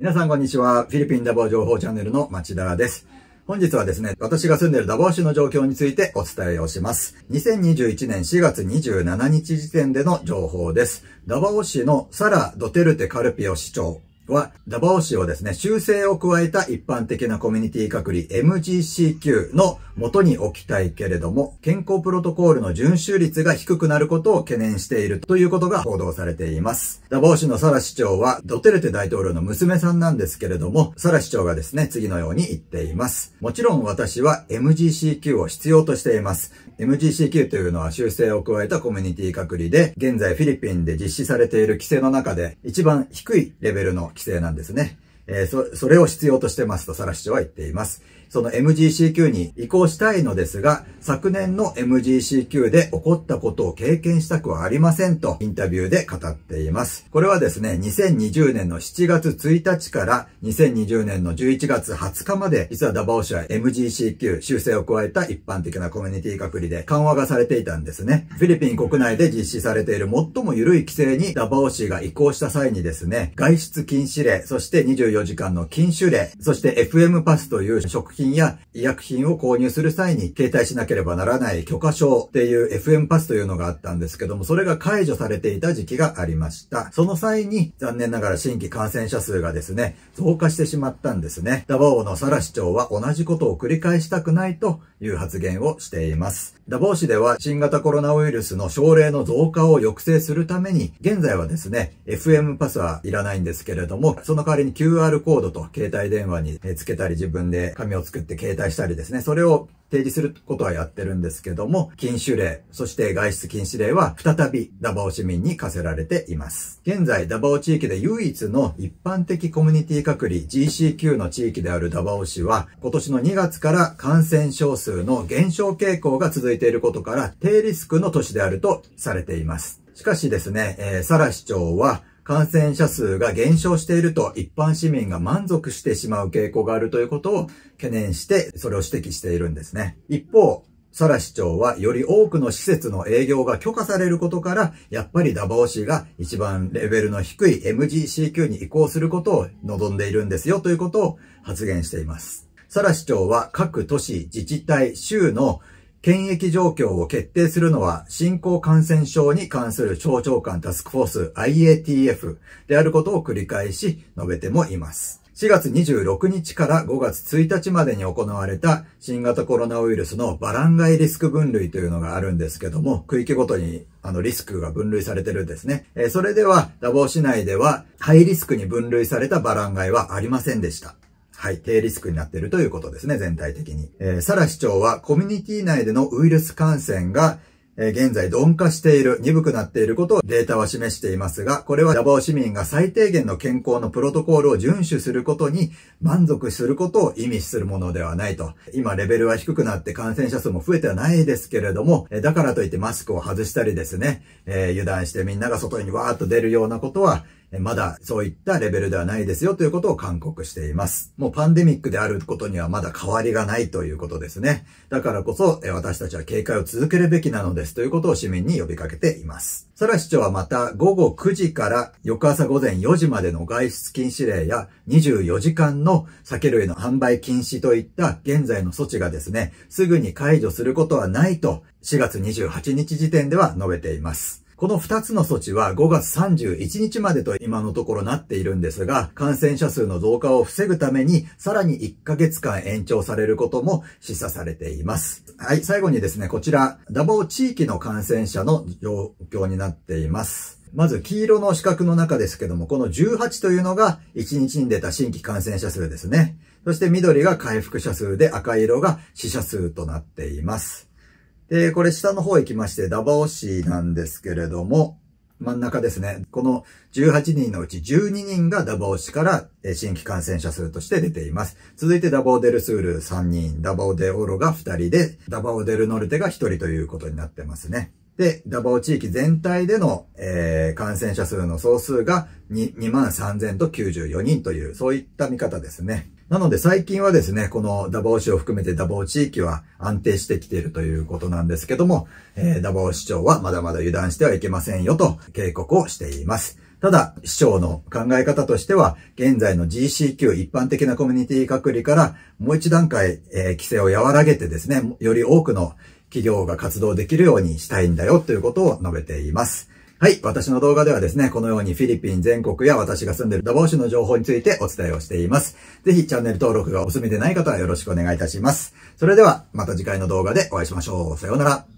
皆さんこんにちは。フィリピンダボー情報チャンネルの町田です。本日はですね、私が住んでいるダボー市の状況についてお伝えをします。2021年4月27日時点での情報です。ダボー市のサラ・ドテルテ・カルピオ市長は、ダボー市をですね、修正を加えた一般的なコミュニティ隔離 MGCQ の元に置きたいけれども、健康プロトコールの遵守率が低くなることを懸念しているということが報道されています。ダボー市のサラ市長は、ドテルテ大統領の娘さんなんですけれども、サラ市長がですね、次のように言っています。もちろん私は MGCQ を必要としています。MGCQ というのは修正を加えたコミュニティ隔離で、現在フィリピンで実施されている規制の中で一番低いレベルの規制なんですね。えー、そ、それを必要としてますと、サラ市長は言っています。その MGCQ に移行したいのですが、昨年の MGCQ で起こったことを経験したくはありませんとインタビューで語っています。これはですね、2020年の7月1日から2020年の11月20日まで、実はダバオ市は MGCQ 修正を加えた一般的なコミュニティ隔離で緩和がされていたんですね。フィリピン国内で実施されている最も緩い規制にダバオ市が移行した際にですね、外出禁止令、そして24 24時間の禁酒令、そして FM パスという食品や医薬品を購入する際に携帯しなければならない許可証っていう FM パスというのがあったんですけども、それが解除されていた時期がありました。その際に残念ながら新規感染者数がですね、増加してしまったんですね。ダバオのサラ市長は同じことを繰り返したくないという発言をしています。ダバオ市では新型コロナウイルスの症例の増加を抑制するために、現在はですね、FM パスはいらないんですけれども、その代わりに QR QR コードと携帯電話につけたり自分で紙を作って携帯したりですね、それを提示することはやってるんですけども、禁酒令、そして外出禁止令は再びダバオ市民に課せられています。現在、ダバオ地域で唯一の一般的コミュニティ隔離 GCQ の地域であるダバオ市は、今年の2月から感染症数の減少傾向が続いていることから、低リスクの都市であるとされています。しかしですね、えー、サラ市長は、感染者数が減少していると一般市民が満足してしまう傾向があるということを懸念して、それを指摘しているんですね。一方、サラ市長はより多くの施設の営業が許可されることから、やっぱりダバオ市が一番レベルの低い MGCQ に移行することを望んでいるんですよということを発言しています。サラ市長は各都市、自治体、州の検疫状況を決定するのは、新興感染症に関する省庁官タスクフォース IATF であることを繰り返し述べてもいます。4月26日から5月1日までに行われた新型コロナウイルスのバランガイリスク分類というのがあるんですけども、区域ごとにあのリスクが分類されてるんですね。えそれでは、ダボー市内ではハイリスクに分類されたバランガイはありませんでした。はい、低リスクになっているということですね、全体的に。えー、サラ市長はコミュニティ内でのウイルス感染がえ現在鈍化している、鈍くなっていることをデータは示していますが、これは野バオ市民が最低限の健康のプロトコルを遵守することに満足することを意味するものではないと。今レベルは低くなって感染者数も増えてはないですけれども、えだからといってマスクを外したりですね、えー、油断してみんなが外にわーっと出るようなことは、まだそういったレベルではないですよということを勧告しています。もうパンデミックであることにはまだ変わりがないということですね。だからこそ、私たちは警戒を続けるべきなのですということを市民に呼びかけています。サラ市長はまた午後9時から翌朝午前4時までの外出禁止令や24時間の酒類の販売禁止といった現在の措置がですね、すぐに解除することはないと4月28日時点では述べています。この2つの措置は5月31日までと今のところなっているんですが、感染者数の増加を防ぐために、さらに1ヶ月間延長されることも示唆されています。はい、最後にですね、こちら、ダボ地域の感染者の状況になっています。まず黄色の四角の中ですけども、この18というのが1日に出た新規感染者数ですね。そして緑が回復者数で赤色が死者数となっています。で、これ下の方行きまして、ダバオ市なんですけれども、真ん中ですね。この18人のうち12人がダバオ市から新規感染者数として出ています。続いてダバオデルスール3人、ダバオデオロが2人で、ダバオデルノルテが1人ということになってますね。で、ダバオ地域全体での、えー、感染者数の総数が2万3 0 94人という、そういった見方ですね。なので最近はですね、このダバオ市を含めてダバオ地域は安定してきているということなんですけども、えー、ダバオ市長はまだまだ油断してはいけませんよと警告をしています。ただ、市長の考え方としては、現在の GCQ 一般的なコミュニティ隔離から、もう一段階、えー、規制を和らげてですね、より多くの企業が活動できるようにしたいんだよということを述べています。はい。私の動画ではですね、このようにフィリピン全国や私が住んでいるダーシ市の情報についてお伝えをしています。ぜひチャンネル登録がお済みでない方はよろしくお願いいたします。それではまた次回の動画でお会いしましょう。さようなら。